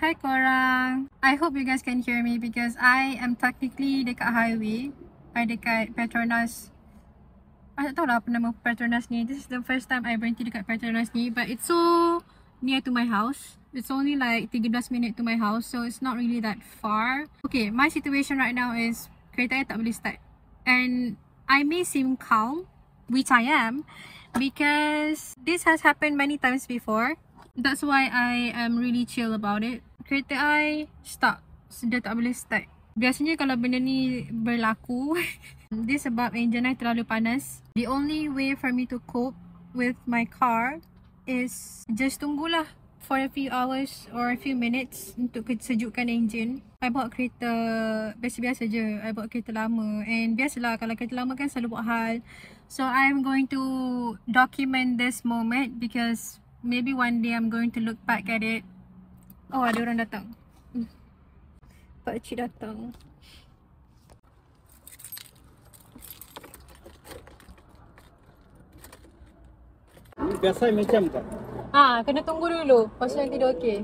Hi korang! I hope you guys can hear me because I am technically dekat highway. I dekat Petronas. I ah, tak tahu lah apa nama Petronas ni. This is the first time I berhenti dekat Petronas ni. But it's so near to my house. It's only like 13 minutes to my house. So it's not really that far. Okay, my situation right now is kereta I tak boleh start. And I may seem calm, which I am, because this has happened many times before. That's why I am really chill about it. Kereta I stuck. Dia tak boleh start. Biasanya kalau benda ni berlaku, dia sebab engine I terlalu panas. The only way for me to cope with my car is just tunggulah for a few hours or a few minutes untuk sejukkan engine. I bawa kereta biasa-biasa je. I bawa kereta lama and biasalah kalau kereta lama kan selalu buat hal. So I'm going to document this moment because Maybe one day I'm going to look back at it. Oh, ada orang datang. Hmm. Pak Cik datang. Biasa macam tak? Ah, kena tunggu dulu. Pasal nanti dia okey.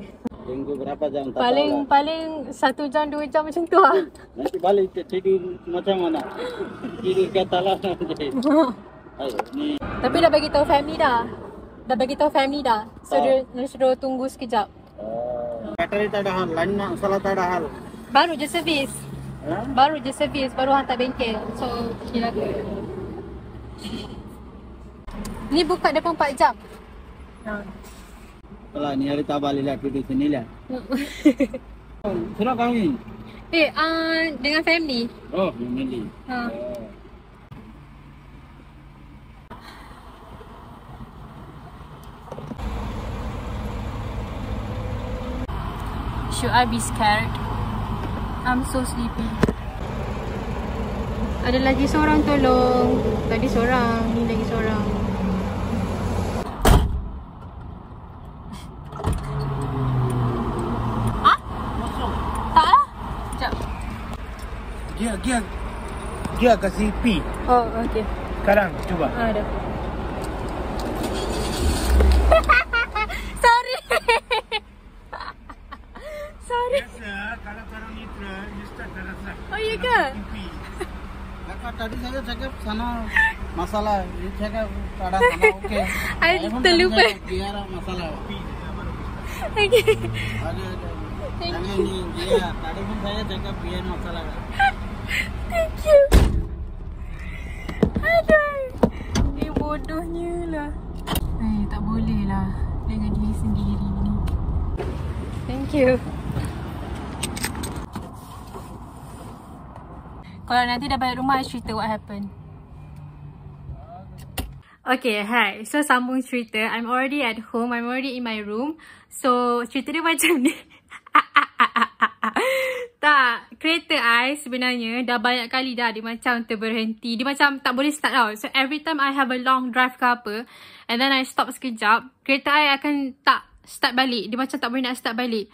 Tunggu berapa jam? Tak paling tahu lah. paling satu jam, dua jam macam tu lah. Nanti balik tidur macam mana? Tidur kat talas lah nanti. Tapi dah bagi tahu family dah dah bagi tahu family dah. So oh. dia uh. suruh tunggu sekejap. Bateri oh. tak ada hal, lain nak salah tak ada hal. Baru je servis. Huh? Ha? Baru je servis, baru hantar bengkel. So, kira ke. ni buka depan 4 jam. Ha. Alah, ni hari tak balik lah, duduk sini lah. Surah kami? Eh, uh, dengan family. Oh, family. Ha. Uh. Should I be scared? I'm so sleepy. Ada lagi seorang tolong. Tadi seorang, ni lagi seorang. Ah? Masuk. Tak lah. Sekejap. Gia, Gia. kasi P. Oh, okey. Sekarang, cuba. Ah, dah. ke? Kan? tadi saya cakap sana masalah, ini cakap ada sana oke. Ayo terlupa. Tiara lah Okay. Lah. Tadi pun saya cakap biar masalah. Thank you. Aduh. Ni bodohnya lah. Eh, tak boleh lah. Dengan diri sendiri Thank you. Kalau nanti dah balik rumah, cerita what happen? Okay, hi. So, sambung cerita. I'm already at home. I'm already in my room. So, cerita dia macam ni. tak, kereta I sebenarnya dah banyak kali dah dia macam terberhenti. Dia macam tak boleh start out. So, every time I have a long drive ke apa, and then I stop sekejap, kereta I akan tak start balik. Dia macam tak boleh nak start balik.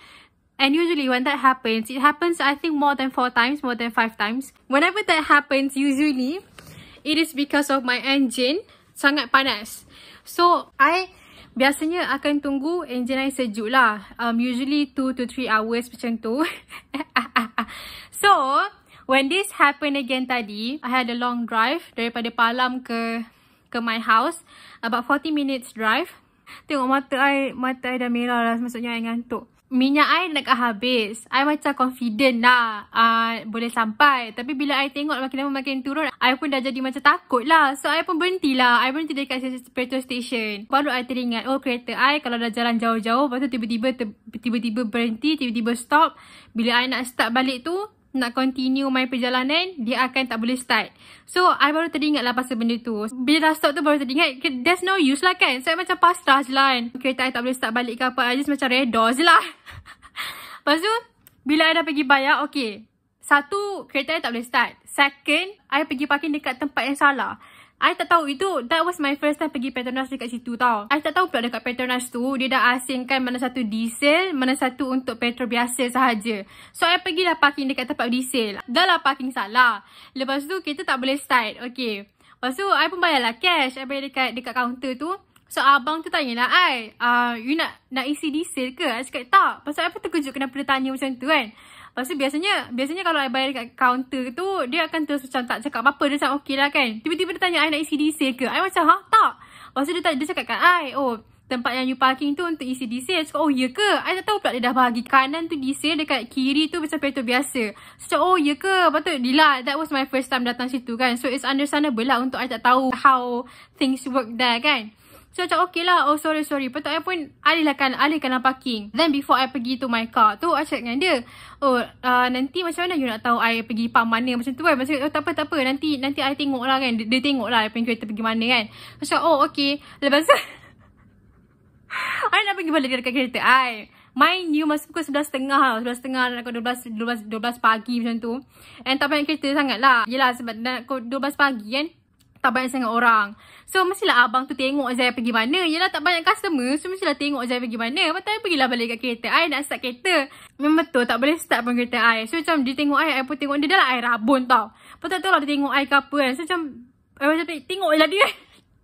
And usually when that happens, it happens I think more than four times, more than five times. Whenever that happens, usually, it is because of my engine sangat panas. So, I biasanya akan tunggu engine saya sejuk lah. Um, usually two to three hours macam tu. so, when this happened again tadi, I had a long drive daripada Palam ke ke my house. About 40 minutes drive. Tengok mata saya mata I dah merah lah. Maksudnya I ngantuk minyak I nak habis. I macam confident lah. Uh, boleh sampai. Tapi bila I tengok makin lama makin turun, I pun dah jadi macam takut lah. So, I pun berhenti lah. I berhenti dekat petrol station. Baru I teringat, oh kereta I kalau dah jalan jauh-jauh, lepas tu tiba-tiba, tiba-tiba berhenti, tiba-tiba stop. Bila I nak start balik tu, nak continue main perjalanan, dia akan tak boleh start. So, I baru teringat lah pasal benda tu. Bila dah stop tu baru teringat, there's no use lah kan. Saya so, macam pasrah je lah kan. Kereta I tak boleh start balik ke apa, I just macam redor je lah. Lepas tu, bila I dah pergi bayar, okay. Satu, kereta I tak boleh start. Second, I pergi parking dekat tempat yang salah. I tak tahu itu that was my first time pergi Petronas dekat situ tau. I tak tahu pula dekat Petronas tu dia dah asingkan mana satu diesel, mana satu untuk petrol biasa sahaja. So I pergi dah parking dekat tempat diesel. Dah lah parking salah. Lepas tu kita tak boleh start. Okay. Lepas tu I pun bayar lah cash. I bayar dekat dekat counter tu. So abang tu tanya lah I, uh, you nak nak isi diesel ke? I cakap tak. Pasal apa terkejut kenapa dia tanya macam tu kan. Lepas biasanya, biasanya kalau I bayar dekat kaunter tu, dia akan terus macam tak cakap apa-apa. Dia macam okey lah kan. Tiba-tiba dia tanya I nak isi diesel ke? I macam, ha? Tak. Lepas tu dia, tanya, dia cakap kat I, oh tempat yang you parking tu untuk isi diesel. Cakap, oh ya ke? I tak tahu pula dia dah bagi kanan tu diesel dekat kiri tu macam petrol biasa. Cakap, oh ya ke? Patut dila, that was my first time datang situ kan. So it's understandable lah untuk I tak tahu how things work there kan. So, macam okay lah. Oh, sorry, sorry. Patutnya pun kan, alihkan lah parking. Then, before I pergi to my car tu, I cakap dengan dia. Oh, uh, nanti macam mana you nak tahu I pergi pump mana macam tu kan? Macam, oh, tak apa, tak apa. Nanti, nanti I tengok lah kan. Dia, dia tengok lah apa yang kereta pergi mana kan. Macam, oh, okay. Lepas tu, I nak pergi balik dekat kereta I. Mind you masa pukul 11.30 tau. 11.30 dan aku 12, 12, 12 pagi macam tu. And tak banyak kereta sangat lah. Yelah sebab nak 12 pagi kan tak banyak sangat orang. So, mestilah abang tu tengok Zai pergi mana. Yelah tak banyak customer. So, mestilah tengok Zai pergi mana. Lepas tu, I pergilah balik kat kereta. I nak start kereta. Memang betul tak boleh start pun kereta I. So, macam dia tengok I, I pun tengok dia. Dah lah I rabun tau. Lepas tu, tak lah dia tengok I ke apa kan. So, macam, I macam tengok lah dia.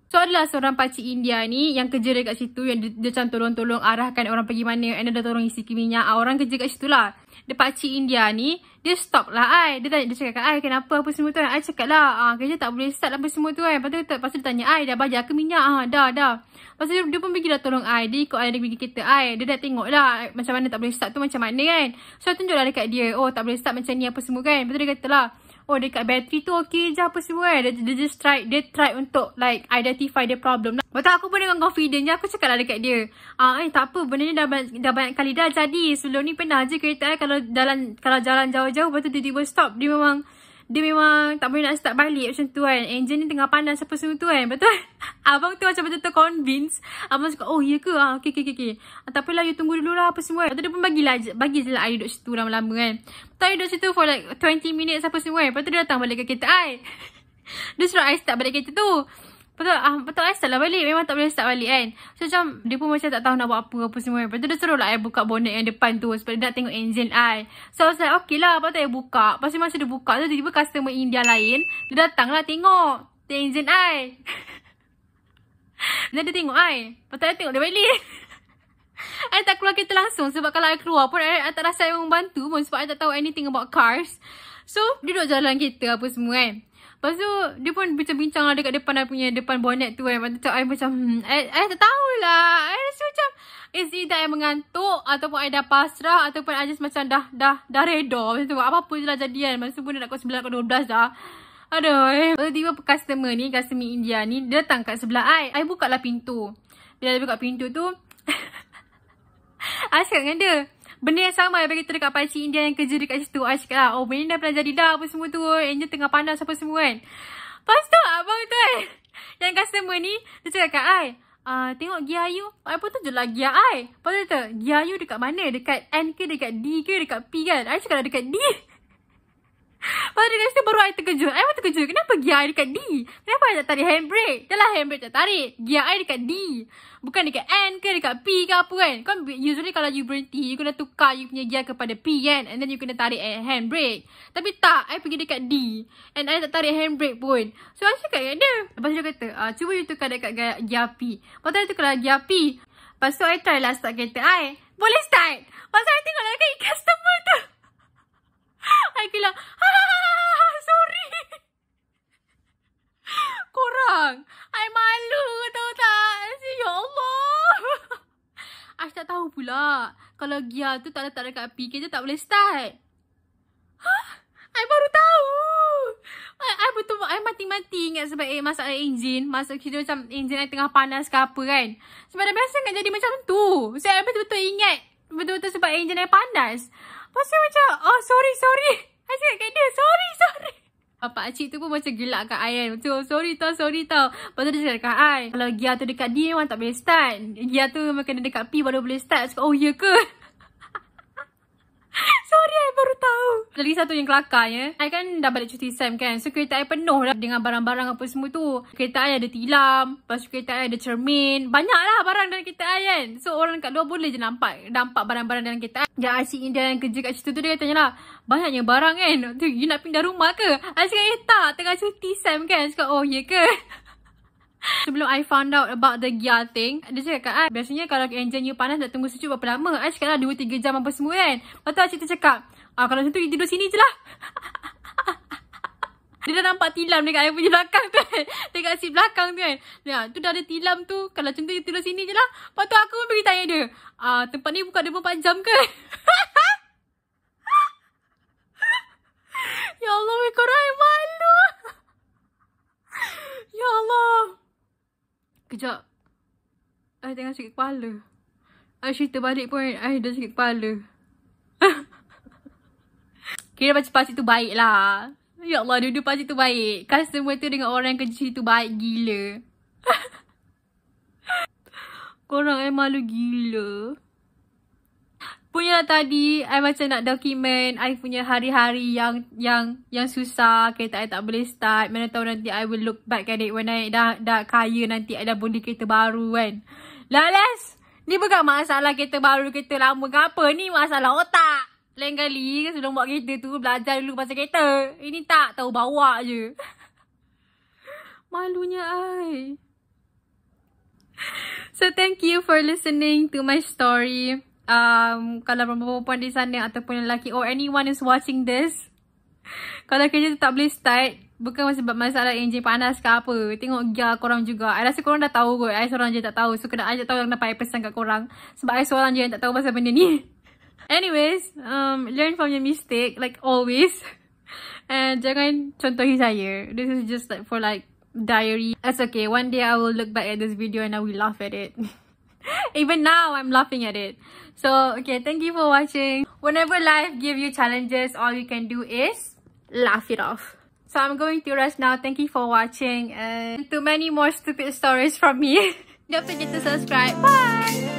So adalah seorang pakcik India ni yang kerja dekat situ yang dia, dia macam tolong-tolong arahkan orang pergi mana and dia tolong isi minyak. Ah, orang kerja dekat situ lah. Dia pakcik India ni, dia stop lah I. Dia tanya, dia cakap kat I kenapa apa semua tu. I cakap lah, ah, kerja tak boleh start apa semua tu kan. Lepas tu, lepas tu dia tanya I, dah bayar ke minyak? Ah, dah, dah. Lepas tu dia, pun pergi dah tolong I. Dia ikut I, dia pergi kereta I. Dia dah tengok lah macam mana tak boleh start tu macam mana kan. So, tunjuk lah dekat dia, oh tak boleh start macam ni apa semua kan. Lepas tu dia kata lah, oh dekat bateri tu okey je apa semua eh. Dia, dia just try, dia try untuk like identify the problem lah. Betul aku pun dengan confident je aku cakap lah dekat dia. Ah, eh tak apa benda ni dah banyak, dah banyak kali dah jadi. Sebelum ni pernah je kereta eh kalau jalan, kalau jalan jauh-jauh lepas tu tiba-tiba stop. Dia memang dia memang tak boleh nak start balik macam tu kan. Engine ni tengah panas apa semua tu kan. Betul? Abang tu macam betul-betul convince. Abang cakap, oh iya ke? Ha, okay, okay, okay. Tak apalah, you tunggu dulu lah apa semua kan. Lepas tu dia pun bagilah, bagi je lah air duduk situ lama-lama kan. Lepas tu air duduk situ for like 20 minutes apa semua kan. Lepas tu dia datang balik ke kereta air. dia suruh air start balik kereta tu. Betul, ah, betul I salah balik. Memang tak boleh start balik kan. So macam dia pun macam tak tahu nak buat apa apa semua. Lepas tu dia suruh lah I buka bonnet yang depan tu. Sebab dia nak tengok engine I. So saya was like okay lah. Lepas tu I buka. Lepas tu masa dia buka tu tiba-tiba customer India lain. Dia datang lah tengok. tengok engine I. Dan dia tengok I. Lepas tu I tengok dia balik. I tak keluar kereta langsung sebab kalau I keluar pun I, I tak rasa I membantu pun sebab I tak tahu anything about cars. So, dia duduk jalan kereta apa semua kan. Eh. Lepas tu dia pun bincang-bincang lah dekat depan dia punya depan bonet tu kan. macam tu I macam, hmm, I, I tak tahulah. I rasa macam, is it that I mengantuk ataupun I dah pasrah ataupun I just macam dah, dah, dah reda. Macam tu, apa-apa je lah jadi kan. Masa pun dia nak kuat 9, kuat 12 dah. Aduh. Eh. Lepas tu tiba customer ni, customer India ni, dia datang kat sebelah I. I buka lah pintu. Bila dia buka pintu tu, I cakap dengan dia, benda yang sama yang beritahu dekat pakcik India yang kerja dekat situ. Ah cakap lah, oh benda dah pernah jadi dah apa semua tu. Angel tengah panas apa semua kan. Lepas tu abang tu kan. Yang customer ni, dia cakap kat I. Uh, tengok gear you. I tu je lah gear I. Lepas tu, gear you dekat mana? Dekat N ke dekat D ke dekat P kan? I cakap lah dekat D. Lepas tu kat baru I terkejut. I pun terkejut. Kenapa gear I dekat D? Kenapa I tak tarik handbrake? Dah lah handbrake tak tarik. Gear I dekat D. Bukan dekat N ke dekat P ke apa kan. Kan usually kalau you berhenti, you kena tukar you punya gear kepada P kan. And then you kena tarik eh, handbrake. Tapi tak, I pergi dekat D. And I tak tarik handbrake pun. So I cakap dengan dia. Lepas tu dia kata, ah, cuba you tukar dekat gear P. Lepas tu I tukar gear P. Lepas tu I try lah start kereta I. Boleh start. Lepas tu I tengok lah kan customer tu. I keluar. Ha, ha, ha, sorry. Korang. I malu tahu tak. Asyik, ya Allah. I tak tahu pula. Kalau gear tu tak letak dekat PK je tak boleh start. Huh? I baru tahu. I, I betul I mati-mati ingat sebab eh, masalah enjin. Masa kita macam enjin yang tengah panas ke apa kan. Sebab dah biasa kan jadi macam tu. Saya so, betul-betul ingat. Betul-betul sebab enjin yang panas. Lepas tu macam, oh sorry, sorry. Saya cakap kat dia, sorry, sorry. Bapak Acik tu pun macam gelak kat I kan. macam So, sorry tau, sorry tau. Lepas tu dia cakap kat I. Kalau gear tu dekat D memang tak boleh start. Gear tu memang kena dekat P baru boleh start. Cakap, oh ya ke? Sorry, I baru tahu. Lagi satu yang kelakar kelakarnya. I kan dah balik cuti SEM kan. So, kereta I penuh dah dengan barang-barang apa semua tu. Kereta I ada tilam. Lepas tu kereta I ada cermin. Banyaklah barang dalam kereta I kan. So, orang kat luar boleh je nampak. Nampak barang-barang dalam kereta I. Yang asyik dia yang kerja kat situ tu dia tanya lah. Banyaknya barang kan. Tu, you nak pindah rumah ke? I cakap, eh tak. Tengah cuti SEM kan. I cakap, oh ya ke? Sebelum I found out about the gear thing Dia cakap kat I ah, Biasanya kalau engine you panas nak tunggu sejuk berapa lama I ah, cakap lah 2-3 jam apa semua kan Lepas tu cerita cakap ah, Kalau macam tu you tidur sini je lah Dia dah nampak tilam dekat I punya belakang tu kan Dekat seat belakang tu kan ya, Tu dah ada tilam tu Kalau macam tu you tidur sini je lah Lepas tu aku pun pergi tanya dia ah, Tempat ni buka 24 jam ke Ya Allah, korang malu. Ya Allah. Kejap. Saya tengah sakit kepala. Saya cerita balik pun saya dah sakit kepala. Kira macam pakcik tu baik lah. Ya Allah, duduk pakcik tu baik. Customer tu dengan orang yang kerja tu baik gila. Korang eh malu gila punya tadi I macam nak dokumen. I punya hari-hari yang yang yang susah kereta I tak boleh start mana tahu nanti I will look back at it when I dah dah kaya nanti I dah boleh kereta baru kan Lales ni bukan masalah kereta baru kereta lama ke apa ni masalah otak lain kali sebelum buat kereta tu belajar dulu pasal kereta ini tak tahu bawa je malunya I So thank you for listening to my story um, kalau perempuan-perempuan di sana ataupun lelaki or anyone is watching this. Kalau kerja tu tak boleh start, bukan sebab masalah enjin panas ke apa. Tengok gear korang juga. I rasa korang dah tahu kot. I seorang je tak tahu. So kena ajak tahu yang dapat I pesan kat korang. Sebab I seorang je yang tak tahu pasal benda ni. Anyways, um, learn from your mistake like always. And jangan contohi saya. This is just like for like diary. That's okay. One day I will look back at this video and I will laugh at it. Even now, I'm laughing at it. So, okay, thank you for watching. Whenever life gives you challenges, all you can do is laugh it off. So, I'm going to rest now. Thank you for watching. And to many more stupid stories from me. Don't forget to subscribe. Bye!